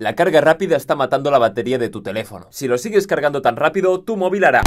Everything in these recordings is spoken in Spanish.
La carga rápida está matando la batería de tu teléfono. Si lo sigues cargando tan rápido, tu móvil hará...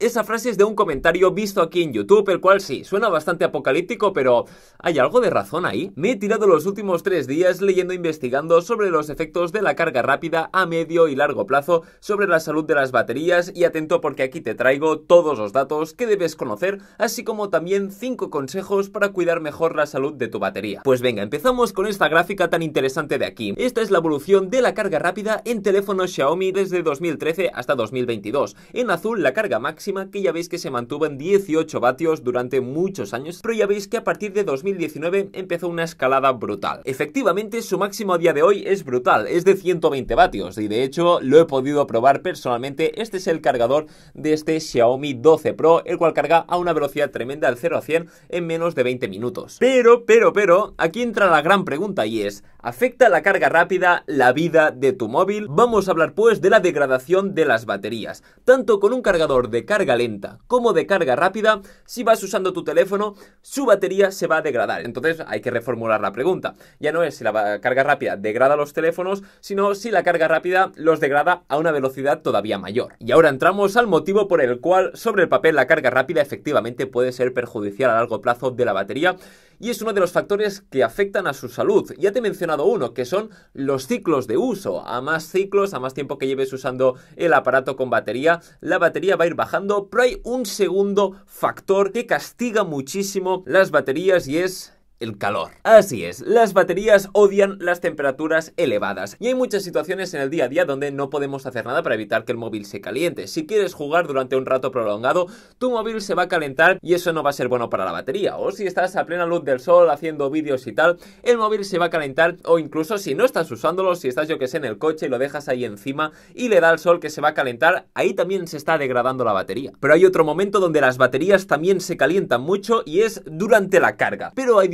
Esa frase es de un comentario visto aquí en YouTube, el cual sí, suena bastante apocalíptico, pero ¿hay algo de razón ahí? Me he tirado los últimos tres días leyendo e investigando sobre los efectos de la carga rápida a medio y largo plazo, sobre la salud de las baterías y atento porque aquí te traigo todos los datos que debes conocer, así como también cinco consejos para cuidar mejor la salud de tu batería. Pues venga, empezamos con esta gráfica tan interesante de aquí. Esta es la evolución de la carga rápida en teléfonos Xiaomi desde 2013 hasta 2022. En azul la carga máxima que ya veis que se mantuvo en 18 vatios durante muchos años, pero ya veis que a partir de 2019 empezó una escalada brutal. Efectivamente, su máximo a día de hoy es brutal, es de 120 vatios y de hecho lo he podido probar personalmente. Este es el cargador de este Xiaomi 12 Pro, el cual carga a una velocidad tremenda del 0 a 100 en menos de 20 minutos. Pero, pero, pero, aquí entra la gran pregunta y es, ¿afecta la carga rápida la vida de tu móvil? Vamos a hablar pues de la degradación de las baterías, tanto con un cargador de carga carga lenta como de carga rápida, si vas usando tu teléfono, su batería se va a degradar. Entonces hay que reformular la pregunta. Ya no es si la carga rápida degrada los teléfonos, sino si la carga rápida los degrada a una velocidad todavía mayor. Y ahora entramos al motivo por el cual sobre el papel la carga rápida efectivamente puede ser perjudicial a largo plazo de la batería y es uno de los factores que afectan a su salud. Ya te he mencionado uno, que son los ciclos de uso. A más ciclos, a más tiempo que lleves usando el aparato con batería, la batería va a ir bajando pero hay un segundo factor que castiga muchísimo las baterías y es el calor. Así es, las baterías odian las temperaturas elevadas y hay muchas situaciones en el día a día donde no podemos hacer nada para evitar que el móvil se caliente. Si quieres jugar durante un rato prolongado, tu móvil se va a calentar y eso no va a ser bueno para la batería. O si estás a plena luz del sol haciendo vídeos y tal, el móvil se va a calentar o incluso si no estás usándolo, si estás yo que sé en el coche y lo dejas ahí encima y le da el sol que se va a calentar, ahí también se está degradando la batería. Pero hay otro momento donde las baterías también se calientan mucho y es durante la carga. Pero hay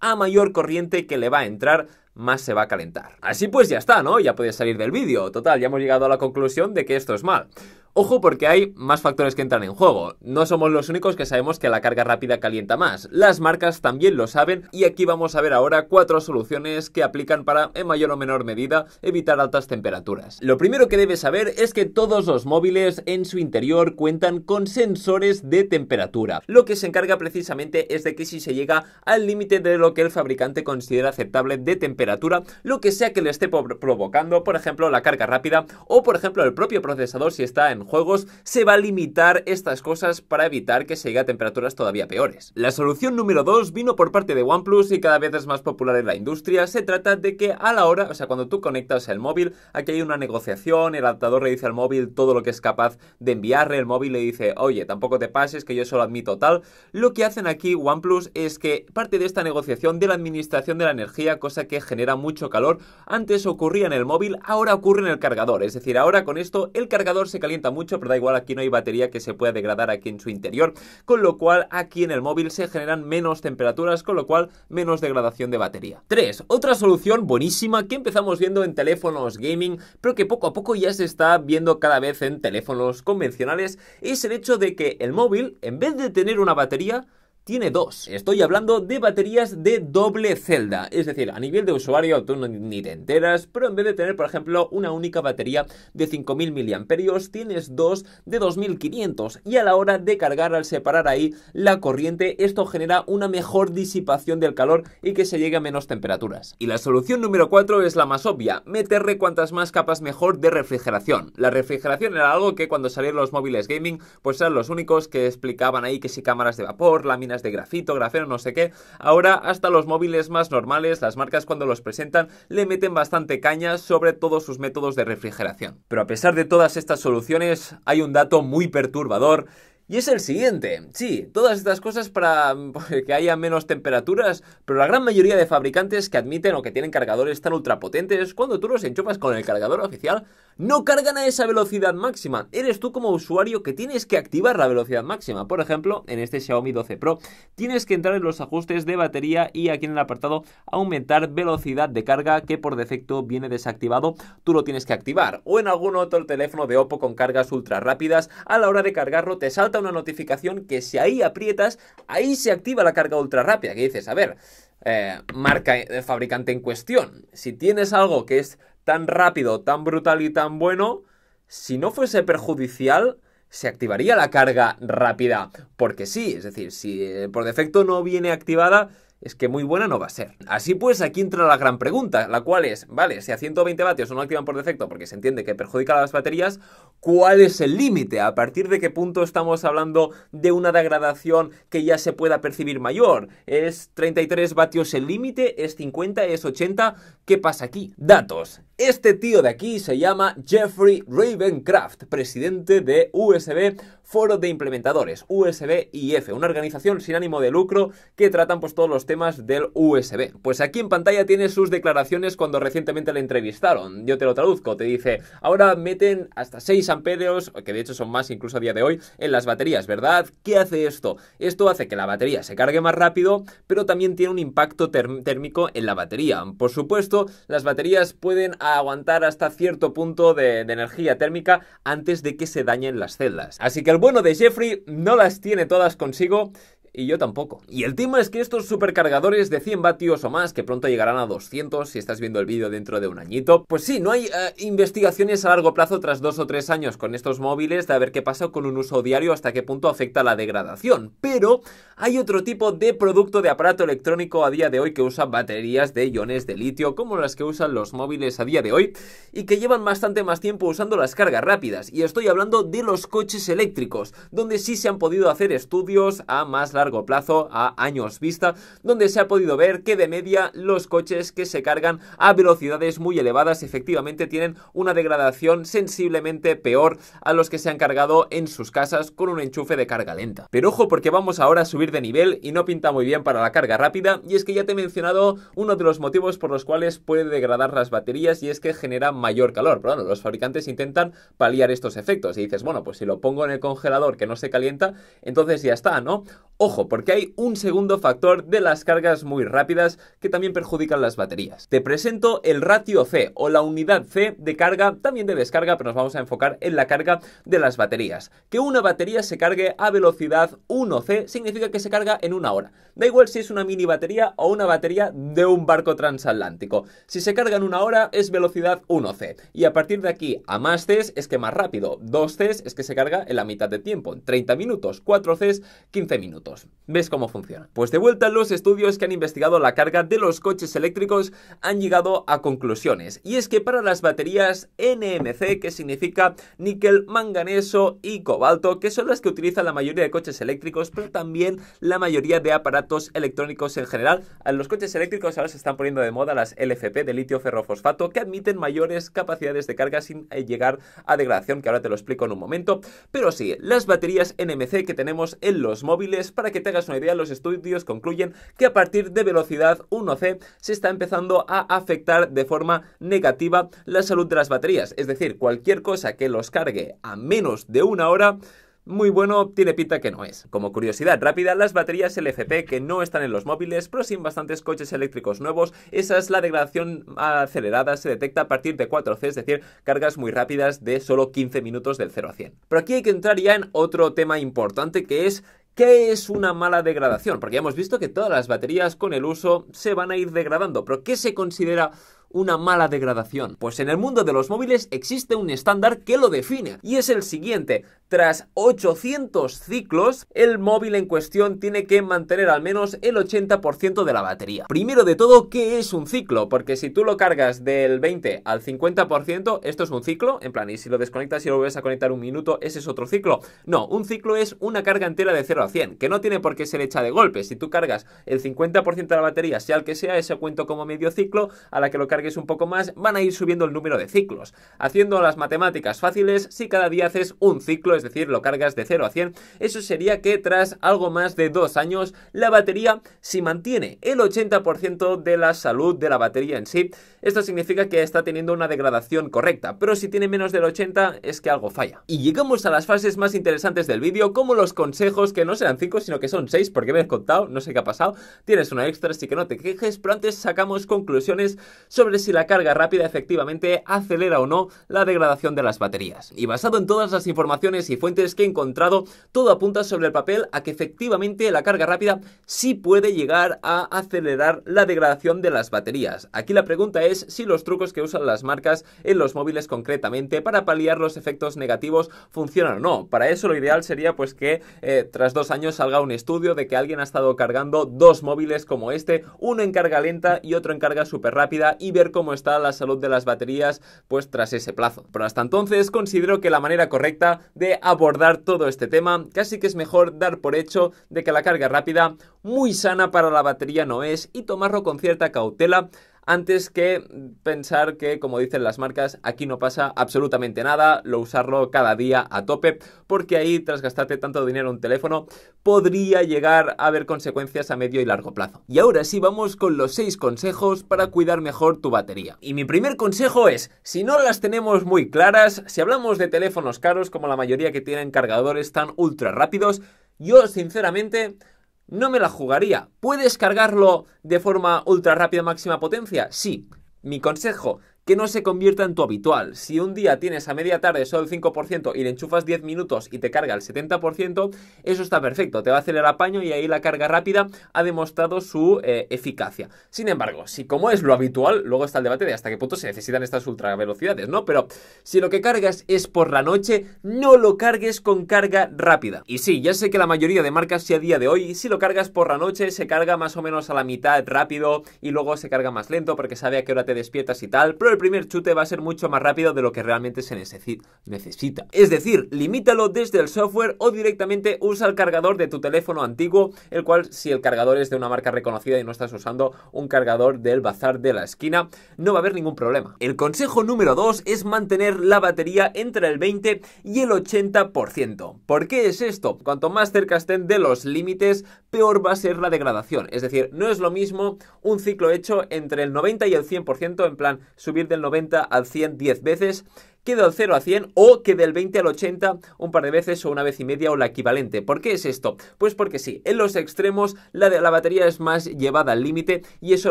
a mayor corriente que le va a entrar más se va a calentar. Así pues ya está, ¿no? Ya puedes salir del vídeo. Total, ya hemos llegado a la conclusión de que esto es mal. Ojo porque hay más factores que entran en juego. No somos los únicos que sabemos que la carga rápida calienta más. Las marcas también lo saben y aquí vamos a ver ahora cuatro soluciones que aplican para, en mayor o menor medida, evitar altas temperaturas. Lo primero que debes saber es que todos los móviles en su interior cuentan con sensores de temperatura. Lo que se encarga precisamente es de que si se llega al límite de lo que el fabricante considera aceptable de temperatura, temperatura, lo que sea que le esté provocando, por ejemplo, la carga rápida o, por ejemplo, el propio procesador si está en juegos, se va a limitar estas cosas para evitar que se llegue a temperaturas todavía peores. La solución número 2 vino por parte de OnePlus y cada vez es más popular en la industria. Se trata de que a la hora, o sea, cuando tú conectas el móvil, aquí hay una negociación, el adaptador le dice al móvil todo lo que es capaz de enviarle, el móvil le dice, oye, tampoco te pases, que yo solo admito tal. Lo que hacen aquí OnePlus es que parte de esta negociación de la administración de la energía, cosa que genera mucho calor. Antes ocurría en el móvil, ahora ocurre en el cargador. Es decir, ahora con esto el cargador se calienta mucho, pero da igual, aquí no hay batería que se pueda degradar aquí en su interior. Con lo cual, aquí en el móvil se generan menos temperaturas, con lo cual menos degradación de batería. 3. Otra solución buenísima que empezamos viendo en teléfonos gaming, pero que poco a poco ya se está viendo cada vez en teléfonos convencionales, es el hecho de que el móvil, en vez de tener una batería, tiene dos. Estoy hablando de baterías de doble celda, es decir, a nivel de usuario tú ni te enteras, pero en vez de tener, por ejemplo, una única batería de 5.000 mAh, tienes dos de 2.500 y a la hora de cargar al separar ahí la corriente, esto genera una mejor disipación del calor y que se llegue a menos temperaturas. Y la solución número 4 es la más obvia, meterle cuantas más capas mejor de refrigeración. La refrigeración era algo que cuando salieron los móviles gaming, pues eran los únicos que explicaban ahí que si cámaras de vapor, láminas de grafito, grafeno, no sé qué. Ahora hasta los móviles más normales, las marcas cuando los presentan le meten bastante caña sobre todos sus métodos de refrigeración. Pero a pesar de todas estas soluciones, hay un dato muy perturbador y es el siguiente, sí, todas estas cosas para que haya menos temperaturas, pero la gran mayoría de fabricantes que admiten o que tienen cargadores tan ultrapotentes, cuando tú los enchufas con el cargador oficial, no cargan a esa velocidad máxima. Eres tú como usuario que tienes que activar la velocidad máxima. Por ejemplo, en este Xiaomi 12 Pro, tienes que entrar en los ajustes de batería y aquí en el apartado aumentar velocidad de carga que por defecto viene desactivado, tú lo tienes que activar. O en algún otro teléfono de Oppo con cargas ultra rápidas, a la hora de cargarlo te salta una notificación que si ahí aprietas, ahí se activa la carga ultra rápida. Que dices, a ver, eh, marca fabricante en cuestión. Si tienes algo que es tan rápido, tan brutal y tan bueno, si no fuese perjudicial, se activaría la carga rápida. Porque sí, es decir, si eh, por defecto no viene activada, es que muy buena no va a ser. Así pues, aquí entra la gran pregunta, la cual es, vale, si a 120 vatios no activan por defecto porque se entiende que perjudica a las baterías, ¿cuál es el límite? ¿A partir de qué punto estamos hablando de una degradación que ya se pueda percibir mayor? ¿Es 33 vatios el límite? ¿Es 50? ¿Es 80? ¿Qué pasa aquí? Datos. Este tío de aquí se llama Jeffrey Ravencraft, presidente de USB Foro de Implementadores, USB IF, una organización sin ánimo de lucro que tratan pues todos los temas del USB. Pues aquí en pantalla tiene sus declaraciones cuando recientemente le entrevistaron. Yo te lo traduzco, te dice, ahora meten hasta 6 amperios, que de hecho son más incluso a día de hoy, en las baterías, ¿verdad? ¿Qué hace esto? Esto hace que la batería se cargue más rápido, pero también tiene un impacto térmico en la batería. Por supuesto, las baterías pueden a aguantar hasta cierto punto de, energía térmica antes de que se dañen las celdas. Así que el bueno de Jeffrey no las tiene todas consigo y yo tampoco. Y el tema es que estos supercargadores de 100 vatios o más, que pronto llegarán a 200 si estás viendo el vídeo dentro de un añito, pues sí, no hay eh, investigaciones a largo plazo tras dos o tres años con estos móviles de a ver qué pasa con un uso diario, hasta qué punto afecta la degradación. Pero hay otro tipo de producto de aparato electrónico a día de hoy que usa baterías de iones de litio como las que usan los móviles a día de hoy y que llevan bastante más tiempo usando las cargas rápidas. Y estoy hablando de los coches eléctricos, donde sí se han podido hacer estudios a más largo plazo, a años vista, donde se ha podido ver que de media los coches que se cargan a velocidades muy elevadas efectivamente tienen una degradación sensiblemente peor a los que se han cargado en sus casas con un enchufe de carga lenta. Pero ojo porque vamos ahora a subir de nivel y no pinta muy bien para la carga rápida y es que ya te he mencionado uno de los motivos por los cuales puede degradar las baterías y es que genera mayor calor, pero bueno, los fabricantes intentan paliar estos efectos y dices, bueno, pues si lo pongo en el congelador que no se calienta, entonces ya está, ¿no? Ojo, porque hay un segundo factor de las cargas muy rápidas que también perjudican las baterías. Te presento el ratio C o la unidad C de carga, también de descarga, pero nos vamos a enfocar en la carga de las baterías. Que una batería se cargue a velocidad 1C significa que que se carga en una hora. Da igual si es una mini batería o una batería de un barco transatlántico. Si se carga en una hora es velocidad 1C. Y a partir de aquí a más c es que más rápido. 2 c es que se carga en la mitad de tiempo, en 30 minutos. 4Cs, 15 minutos. ¿Ves cómo funciona? Pues de vuelta los estudios que han investigado la carga de los coches eléctricos han llegado a conclusiones. Y es que para las baterías NMC, que significa níquel, manganeso y cobalto, que son las que utilizan la mayoría de coches eléctricos, pero también la mayoría de aparatos electrónicos en general. Los coches eléctricos ahora se están poniendo de moda las LFP de litio ferrofosfato que admiten mayores capacidades de carga sin eh, llegar a degradación, que ahora te lo explico en un momento. Pero sí, las baterías NMC que tenemos en los móviles, para que te hagas una idea, los estudios concluyen que a partir de velocidad 1C se está empezando a afectar de forma negativa la salud de las baterías. Es decir, cualquier cosa que los cargue a menos de una hora muy bueno tiene pinta que no es. Como curiosidad rápida, las baterías LFP que no están en los móviles, pero sin bastantes coches eléctricos nuevos, esa es la degradación acelerada, se detecta a partir de 4C, es decir, cargas muy rápidas de solo 15 minutos del 0 a 100. Pero aquí hay que entrar ya en otro tema importante que es ¿Qué es una mala degradación? Porque ya hemos visto que todas las baterías con el uso se van a ir degradando, pero ¿qué se considera una mala degradación. Pues en el mundo de los móviles existe un estándar que lo define y es el siguiente. Tras 800 ciclos, el móvil en cuestión tiene que mantener al menos el 80% de la batería. Primero de todo, ¿qué es un ciclo? Porque si tú lo cargas del 20 al 50%, esto es un ciclo, en plan, y si lo desconectas y lo vuelves a conectar un minuto, ese es otro ciclo. No, un ciclo es una carga entera de 0 a 100, que no tiene por qué ser hecha de golpe. Si tú cargas el 50% de la batería, sea el que sea, Ese cuento como medio ciclo, a la que lo cargas es un poco más, van a ir subiendo el número de ciclos. Haciendo las matemáticas fáciles, si cada día haces un ciclo, es decir, lo cargas de 0 a 100, eso sería que tras algo más de dos años, la batería, si mantiene el 80% de la salud de la batería en sí, esto significa que está teniendo una degradación correcta, pero si tiene menos del 80 es que algo falla. Y llegamos a las fases más interesantes del vídeo, como los consejos que no serán 5, sino que son 6, porque me he contado, no sé qué ha pasado, tienes una extra, así que no te quejes, pero antes sacamos conclusiones sobre si la carga rápida efectivamente acelera o no la degradación de las baterías. Y basado en todas las informaciones y fuentes que he encontrado, todo apunta sobre el papel a que efectivamente la carga rápida sí puede llegar a acelerar la degradación de las baterías. Aquí la pregunta es si los trucos que usan las marcas en los móviles concretamente para paliar los efectos negativos funcionan o no. Para eso lo ideal sería pues que eh, tras dos años salga un estudio de que alguien ha estado cargando dos móviles como este, uno en carga lenta y otro en carga súper rápida y ver cómo está la salud de las baterías pues tras ese plazo. Pero hasta entonces considero que la manera correcta de abordar todo este tema casi que es mejor dar por hecho de que la carga rápida muy sana para la batería no es y tomarlo con cierta cautela antes que pensar que, como dicen las marcas, aquí no pasa absolutamente nada, lo usarlo cada día a tope, porque ahí tras gastarte tanto dinero en un teléfono podría llegar a haber consecuencias a medio y largo plazo. Y ahora sí vamos con los 6 consejos para cuidar mejor tu batería. Y mi primer consejo es, si no las tenemos muy claras, si hablamos de teléfonos caros como la mayoría que tienen cargadores tan ultra rápidos, yo sinceramente no me la jugaría. ¿Puedes cargarlo de forma ultra rápida, máxima potencia? Sí. Mi consejo, que no se convierta en tu habitual. Si un día tienes a media tarde solo el 5% y le enchufas 10 minutos y te carga el 70%, eso está perfecto, te va a hacer el apaño y ahí la carga rápida ha demostrado su eh, eficacia. Sin embargo, si como es lo habitual, luego está el debate de hasta qué punto se necesitan estas ultra velocidades, ¿no? Pero si lo que cargas es por la noche, no lo cargues con carga rápida. Y sí, ya sé que la mayoría de marcas si a día de hoy, si lo cargas por la noche, se carga más o menos a la mitad rápido y luego se carga más lento porque sabe a qué hora te despiertas y tal, el primer chute va a ser mucho más rápido de lo que realmente se necesita. Es decir, limítalo desde el software o directamente usa el cargador de tu teléfono antiguo, el cual si el cargador es de una marca reconocida y no estás usando un cargador del bazar de la esquina, no va a haber ningún problema. El consejo número 2 es mantener la batería entre el 20 y el 80%. ¿Por qué es esto? Cuanto más cerca estén de los límites, peor va a ser la degradación. Es decir, no es lo mismo un ciclo hecho entre el 90 y el 100%, en plan subir del 90 al 100 10 veces, Queda del 0 a 100 o que del 20 al 80 un par de veces o una vez y media o la equivalente. ¿Por qué es esto? Pues porque sí, en los extremos la, la batería es más llevada al límite y eso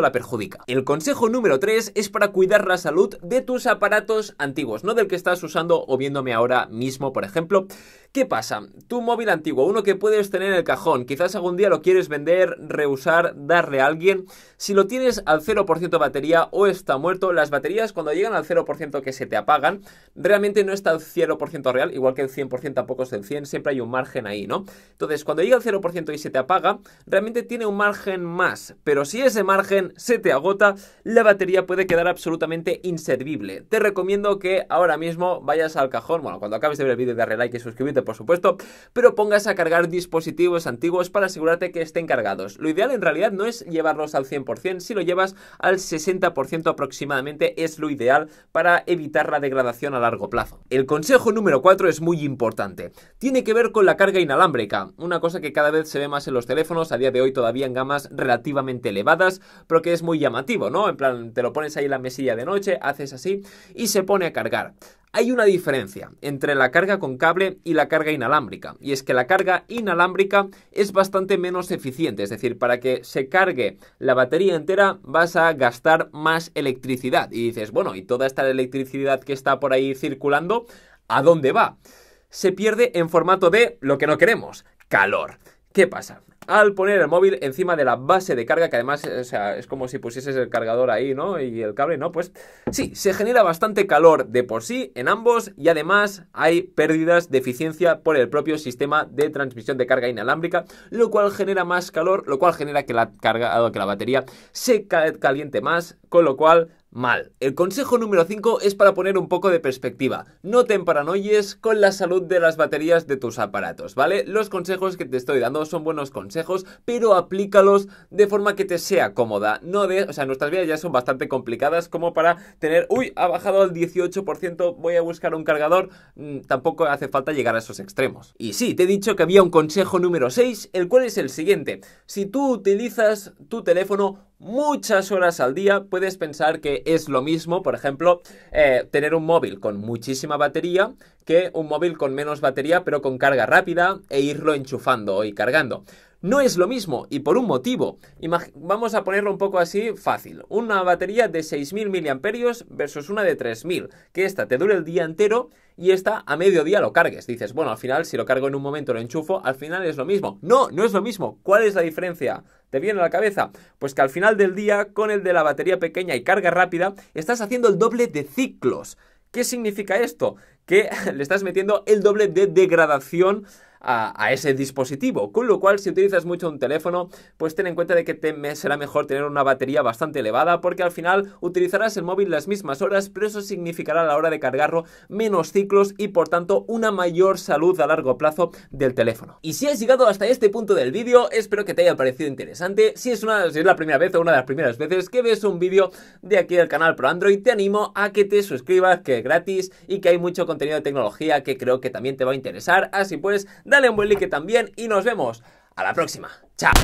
la perjudica. El consejo número 3 es para cuidar la salud de tus aparatos antiguos, no del que estás usando o viéndome ahora mismo, por ejemplo. ¿Qué pasa? Tu móvil antiguo, uno que puedes tener en el cajón, quizás algún día lo quieres vender, reusar, darle a alguien. Si lo tienes al 0% de batería o está muerto, las baterías cuando llegan al 0% que se te apagan, realmente no está al 0% real, igual que el 100% tampoco es el 100, siempre hay un margen ahí, ¿no? Entonces, cuando llega al 0% y se te apaga, realmente tiene un margen más, pero si ese margen se te agota, la batería puede quedar absolutamente inservible. Te recomiendo que ahora mismo vayas al cajón, bueno, cuando acabes de ver el vídeo de like y suscríbete por supuesto, pero pongas a cargar dispositivos antiguos para asegurarte que estén cargados. Lo ideal en realidad no es llevarlos al 100%, si lo llevas al 60% aproximadamente es lo ideal para evitar la degradación a largo plazo. El consejo número 4 es muy importante. Tiene que ver con la carga inalámbrica, una cosa que cada vez se ve más en los teléfonos, a día de hoy todavía en gamas relativamente elevadas, pero que es muy llamativo, ¿no? En plan, te lo pones ahí en la mesilla de noche, haces así y se pone a cargar. Hay una diferencia entre la carga con cable y la carga inalámbrica, y es que la carga inalámbrica es bastante menos eficiente, es decir, para que se cargue la batería entera vas a gastar más electricidad. Y dices, bueno, ¿y toda esta electricidad que está por ahí circulando, a dónde va? Se pierde en formato de lo que no queremos, calor. ¿Qué pasa? al poner el móvil encima de la base de carga, que además es como si pusieses el cargador ahí, ¿no? Y el cable, ¿no? Pues sí, se genera bastante calor de por sí en ambos y además hay pérdidas de eficiencia por el propio sistema de transmisión de carga inalámbrica, lo cual genera más calor, lo cual genera que la, carga, que la batería se caliente más, con lo cual mal. El consejo número 5 es para poner un poco de perspectiva. No te paranoies con la salud de las baterías de tus aparatos, ¿vale? Los consejos que te estoy dando son buenos consejos consejos, pero aplícalos de forma que te sea cómoda. No de, o sea, nuestras vidas ya son bastante complicadas como para tener, uy, ha bajado al 18%, voy a buscar un cargador. Mm, tampoco hace falta llegar a esos extremos. Y sí, te he dicho que había un consejo número 6, el cual es el siguiente. Si tú utilizas tu teléfono muchas horas al día, puedes pensar que es lo mismo, por ejemplo, eh, tener un móvil con muchísima batería que un móvil con menos batería pero con carga rápida e irlo enchufando y cargando. No es lo mismo y por un motivo. vamos a ponerlo un poco así fácil. Una batería de 6.000 miliamperios versus una de 3.000, que esta te dure el día entero y esta a mediodía lo cargues. Dices, bueno, al final si lo cargo en un momento lo enchufo, al final es lo mismo. No, no es lo mismo. ¿Cuál es la diferencia? ¿Te viene a la cabeza? Pues que al final del día, con el de la batería pequeña y carga rápida, estás haciendo el doble de ciclos. ¿Qué significa esto? Que le estás metiendo el doble de degradación a, ese dispositivo. Con lo cual, si utilizas mucho un teléfono, pues ten en cuenta de que te será mejor tener una batería bastante elevada porque al final utilizarás el móvil las mismas horas, pero eso significará a la hora de cargarlo menos ciclos y por tanto una mayor salud a largo plazo del teléfono. Y si has llegado hasta este punto del vídeo, espero que te haya parecido interesante. Si es, una, si es la primera vez o una de las primeras veces que ves un vídeo de aquí del canal Pro Android, te animo a que te suscribas, que es gratis y que hay mucho contenido de tecnología que creo que también te va a interesar. Así pues, dale un buen like también y nos vemos a la próxima. ¡Chao!